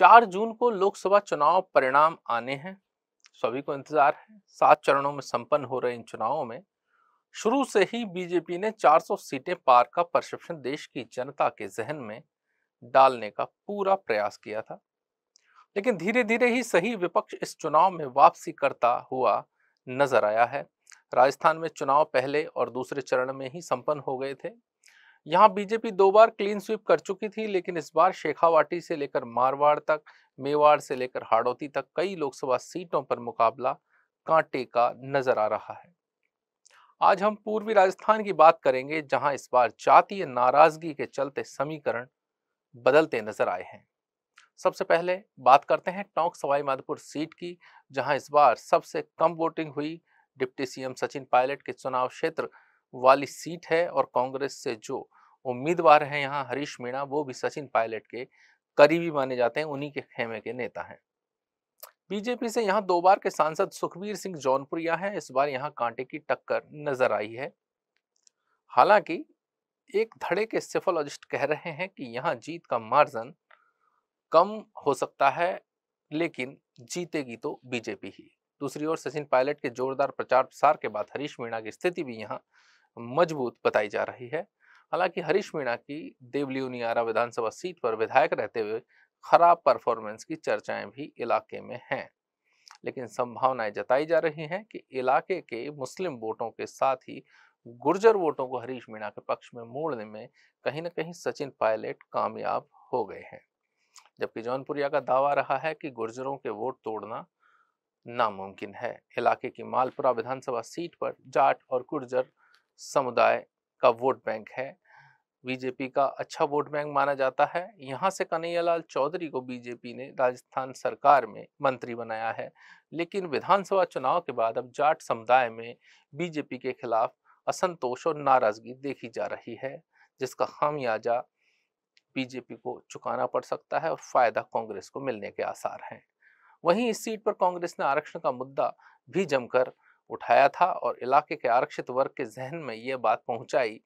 चार जून को लोकसभा चुनाव परिणाम आने हैं सभी को इंतजार है सात चरणों में संपन्न हो रहे इन चुनावों में शुरू से ही बीजेपी ने 400 सीटें पार का परसेप्शन देश की जनता के जहन में डालने का पूरा प्रयास किया था लेकिन धीरे धीरे ही सही विपक्ष इस चुनाव में वापसी करता हुआ नजर आया है राजस्थान में चुनाव पहले और दूसरे चरण में ही संपन्न हो गए थे यहाँ बीजेपी दो बार क्लीन स्वीप कर चुकी थी लेकिन इस बार शेखावाटी से लेकर मारवाड़ तक मेवाड़ से लेकर हाड़ौती तक कई लोकसभा सीटों पर मुकाबला कांटे का नजर आ रहा है आज हम पूर्वी राजस्थान की बात करेंगे जहां इस बार जातीय नाराजगी के चलते समीकरण बदलते नजर आए हैं सबसे पहले बात करते हैं टोंक सवाई माधोपुर सीट की जहां इस बार सबसे कम वोटिंग हुई डिप्टी सीएम सचिन पायलट के चुनाव क्षेत्र वाली सीट है और कांग्रेस से जो उम्मीदवार हैं यहाँ हरीश मीणा वो भी सचिन पायलट के करीबी माने जाते हैं उन्हीं के खेमे के नेता हैं बीजेपी से यहाँ दो बार के सांसद सुखबीर सिंह जौनपुरिया हैं इस बार यहाँ कांटे की टक्कर नजर आई है हालांकि एक धड़े के सेफोलॉजिस्ट कह रहे हैं कि यहाँ जीत का मार्जन कम हो सकता है लेकिन जीतेगी तो बीजेपी ही दूसरी ओर सचिन पायलट के जोरदार प्रचार प्रसार के बाद हरीश मीणा की स्थिति भी यहाँ मजबूत बताई जा रही है हालांकि हरीश मीणा की देवलियोनियारा विधानसभा सीट पर विधायक रहते हुए खराब परफॉर्मेंस की चर्चाएं भी इलाके में हैं लेकिन संभावनाएं जताई जा रही हैं कि इलाके के मुस्लिम वोटों के साथ ही गुर्जर वोटों को हरीश मीणा के पक्ष में मोड़ने में कहीं ना कहीं सचिन पायलट कामयाब हो गए हैं जबकि जौनपुरिया का दावा रहा है कि गुर्जरों के वोट तोड़ना नामुमकिन है इलाके की मालपुरा विधानसभा सीट पर जाट और गुर्जर समुदाय का वोट बैंक है बीजेपी का अच्छा वोट बैंक माना जाता है यहाँ से कन्हैयालाल चौधरी को बीजेपी ने राजस्थान सरकार में मंत्री बनाया है लेकिन विधानसभा चुनाव के बाद अब जाट समुदाय में बीजेपी के खिलाफ असंतोष और नाराजगी देखी जा रही है जिसका खामियाजा बीजेपी को चुकाना पड़ सकता है और फायदा कांग्रेस को मिलने के आसार हैं वहीं इस सीट पर कांग्रेस ने आरक्षण का मुद्दा भी जमकर उठाया था और इलाके के आरक्षित वर्ग के जहन में ये बात पहुंचाई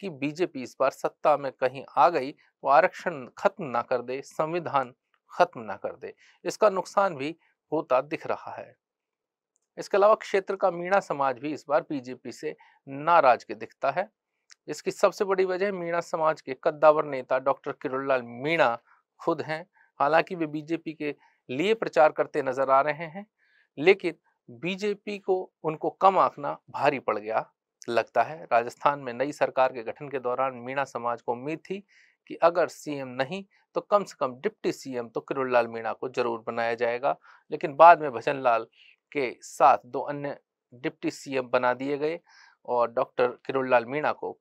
कि बीजेपी इस बार सत्ता में कहीं आ गई तो आरक्षण खत्म ना कर दे संविधान खत्म ना कर दे इसका नुकसान भी होता दिख रहा है इसके अलावा क्षेत्र का मीणा समाज भी इस बार बीजेपी से नाराज के दिखता है इसकी सबसे बड़ी वजह मीणा समाज के कद्दावर नेता डॉक्टर किरणलाल मीणा खुद हैं हालांकि वे बीजेपी के लिए प्रचार करते नजर आ रहे हैं लेकिन बीजेपी को उनको कम आंकना भारी पड़ गया लगता है राजस्थान में नई सरकार के गठन के दौरान मीणा समाज को उम्मीद थी कि अगर सीएम नहीं तो कम से कम डिप्टी सीएम तो किरण लाल मीणा को जरूर बनाया जाएगा लेकिन बाद में भजन लाल के साथ दो अन्य डिप्टी सीएम बना दिए गए और डॉक्टर किरण लाल मीणा को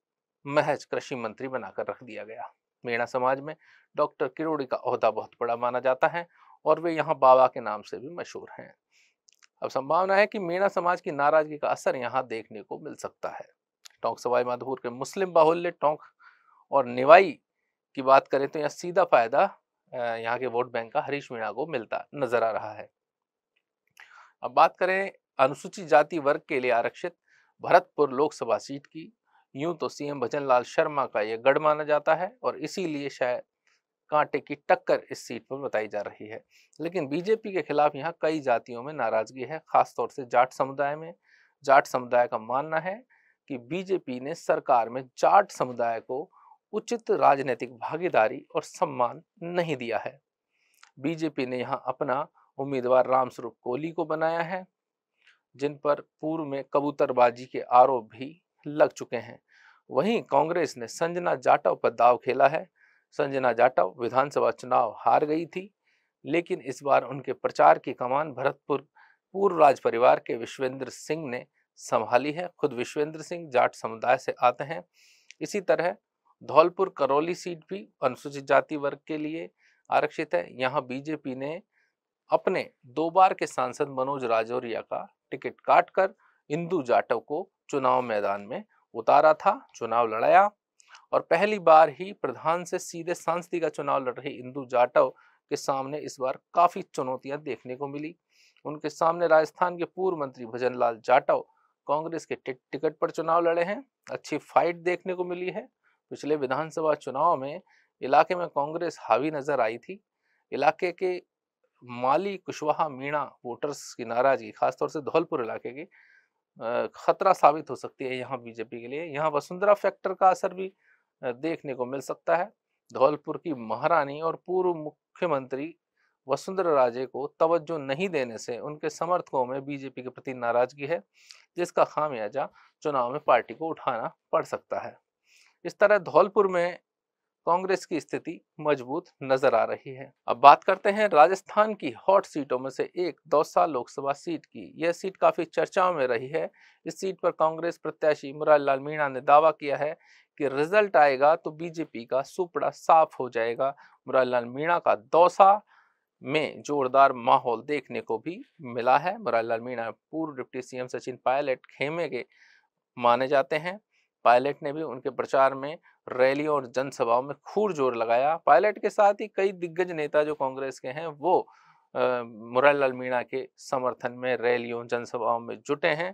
महज कृषि मंत्री बनाकर रख दिया गया मीणा समाज में डॉक्टर किरोड़ी का अहदा बहुत बड़ा माना जाता है और वे यहाँ बाबा के नाम से भी मशहूर हैं अब संभावना है कि मीणा समाज की नाराजगी का असर यहाँ देखने को मिल सकता है टोंक सवाई माधोपुर के मुस्लिम बाहुल्य टोंक और निवाई की बात करें तो यहाँ सीधा फायदा यहाँ के वोट बैंक का हरीश मीणा को मिलता नजर आ रहा है अब बात करें अनुसूचित जाति वर्ग के लिए आरक्षित भरतपुर लोकसभा सीट की यूं तो सीएम भजन लाल शर्मा का यह गढ़ माना जाता है और इसीलिए शायद कांटे की टक्कर इस सीट पर बताई जा रही है लेकिन बीजेपी के खिलाफ यहाँ कई जातियों में नाराजगी है खासतौर से जाट समुदाय में जाट समुदाय का मानना है कि बीजेपी ने सरकार में जाट समुदाय को उचित राजनीतिक भागीदारी और सम्मान नहीं दिया है बीजेपी ने यहाँ अपना उम्मीदवार रामस्वरूप कोहली को बनाया है जिन पर पूर्व में कबूतरबाजी के आरोप भी लग चुके हैं वहीं कांग्रेस ने संजना जाटव पर दाव खेला है संजना जाटव विधानसभा चुनाव हार गई थी लेकिन इस बार उनके प्रचार की कमान भरतपुर पूर्व राज परिवार के विश्वेंद्र सिंह ने संभाली है खुद विश्वेंद्र सिंह जाट समुदाय से आते हैं इसी तरह धौलपुर करौली सीट भी अनुसूचित जाति वर्ग के लिए आरक्षित है यहाँ बीजेपी ने अपने दो बार के सांसद मनोज राजौरिया का टिकट काटकर इंदू जाटव को चुनाव मैदान में उतारा था चुनाव लड़ाया और पहली बार ही प्रधान से सीधे सांसदी का चुनाव लड़ रही इंदू जाटव के सामने इस बार काफ़ी चुनौतियां देखने को मिली उनके सामने राजस्थान के पूर्व मंत्री भजन लाल जाटव कांग्रेस के टिकट पर चुनाव लड़े हैं अच्छी फाइट देखने को मिली है पिछले विधानसभा चुनाव में इलाके में कांग्रेस हावी नजर आई थी इलाके के माली कुशवाहा मीणा वोटर्स की नाराजगी खासतौर से धौलपुर इलाके की खतरा साबित हो सकती है यहाँ बीजेपी के लिए यहाँ वसुंधरा फैक्टर का असर भी देखने को मिल सकता है धौलपुर की महारानी और पूर्व मुख्यमंत्री वसुंधरा राजे को तवज्जो नहीं देने से उनके समर्थकों में बीजेपी के प्रति नाराजगी है जिसका खामियाजा चुनाव में पार्टी को उठाना पड़ सकता है इस तरह धौलपुर में कांग्रेस की स्थिति मजबूत नजर आ रही है अब बात करते हैं राजस्थान की हॉट सीटों में से एक दौसा लोकसभा सीट की यह सीट काफी चर्चाओं में रही है इस सीट पर कांग्रेस प्रत्याशी मुरारी लाल मीणा ने दावा किया है कि रिजल्ट आएगा तो बीजेपी का सुपड़ा साफ हो जाएगा मुरारीलाल मीणा का दौसा में जोरदार माहौल देखने को भी मिला है मुरारीलाल मीणा पूर्व डिप्टी सीएम सचिन पायलट खेमे के माने जाते हैं पायलट ने भी उनके प्रचार में रैलियों और जनसभाओं में खूर जोर लगाया पायलट के साथ ही कई दिग्गज नेता जो कांग्रेस के हैं वो मुरारीलाल मीणा के समर्थन में रैलियों जनसभाओं में जुटे हैं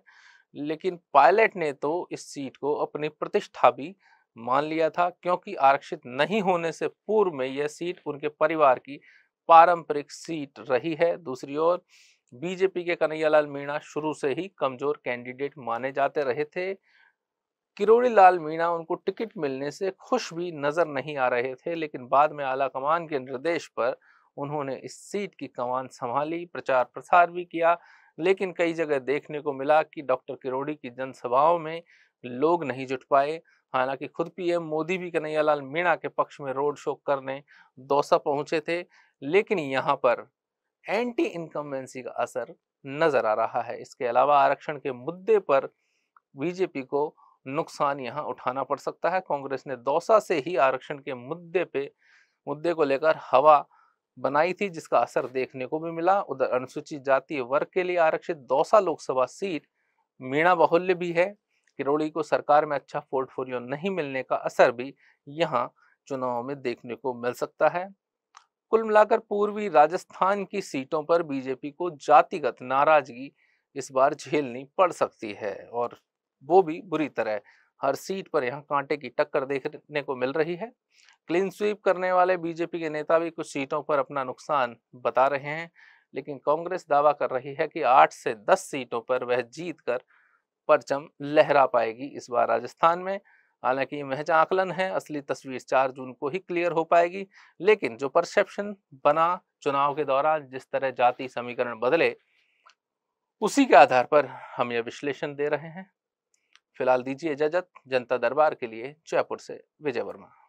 लेकिन पायलट ने तो इस सीट को अपनी प्रतिष्ठा भी मान लिया था क्योंकि आरक्षित नहीं होने से पूर्व में यह सीट उनके परिवार की पारंपरिक सीट रही है दूसरी ओर बीजेपी के कन्हैयालाल मीणा शुरू से ही कमजोर कैंडिडेट माने जाते रहे थे किरोड़ी लाल मीणा उनको टिकट मिलने से खुश भी नजर नहीं आ रहे थे लेकिन बाद में आला कमान के निर्देश पर उन्होंने इस सीट की कमान संभाली प्रचार प्रसार भी किया लेकिन कई जगह देखने को मिला कि डॉक्टर किरोड़ी की जनसभाओं में लोग नहीं जुट पाए हालांकि खुद पीएम मोदी भी कन्हैयालाल मीणा के पक्ष में रोड शो करने दौसा पहुंचे थे लेकिन यहां पर एंटी इनकम्बेंसी का असर नजर आ रहा है इसके अलावा आरक्षण के मुद्दे पर बीजेपी को नुकसान यहाँ उठाना पड़ सकता है कांग्रेस ने दौसा से ही आरक्षण के मुद्दे पे मुद्दे को लेकर हवा बनाई थी जिसका असर देखने को भी मिला उधर अनुसूचित जाति वर्ग के लिए आरक्षित दौसा लोकसभा सीट मीणा बाहुल्य भी है किरोड़ी को सरकार में अच्छा पोर्टफोलियो नहीं मिलने का असर भी यहाँ चुनाव में देखने को मिल सकता है कुल मिलाकर पूर्वी राजस्थान की सीटों पर बीजेपी को जातिगत नाराजगी इस बार झेलनी पड़ सकती है और वो भी बुरी तरह हर सीट पर यहाँ कांटे की टक्कर देखने को मिल रही है क्लीन स्वीप करने वाले बीजेपी के नेता भी कुछ सीटों पर अपना नुकसान बता रहे हैं लेकिन कांग्रेस दावा कर रही है कि आठ से दस सीटों पर वह जीत कर परचम लहरा पाएगी इस बार राजस्थान में हालांकि ये महज आकलन है असली तस्वीर चार जून को ही क्लियर हो पाएगी लेकिन जो परसेप्शन बना चुनाव के दौरान जिस तरह जाति समीकरण बदले उसी के आधार पर हम यह विश्लेषण दे रहे हैं फिलहाल दीजिए इजाजत जनता दरबार के लिए जयपुर से विजय वर्मा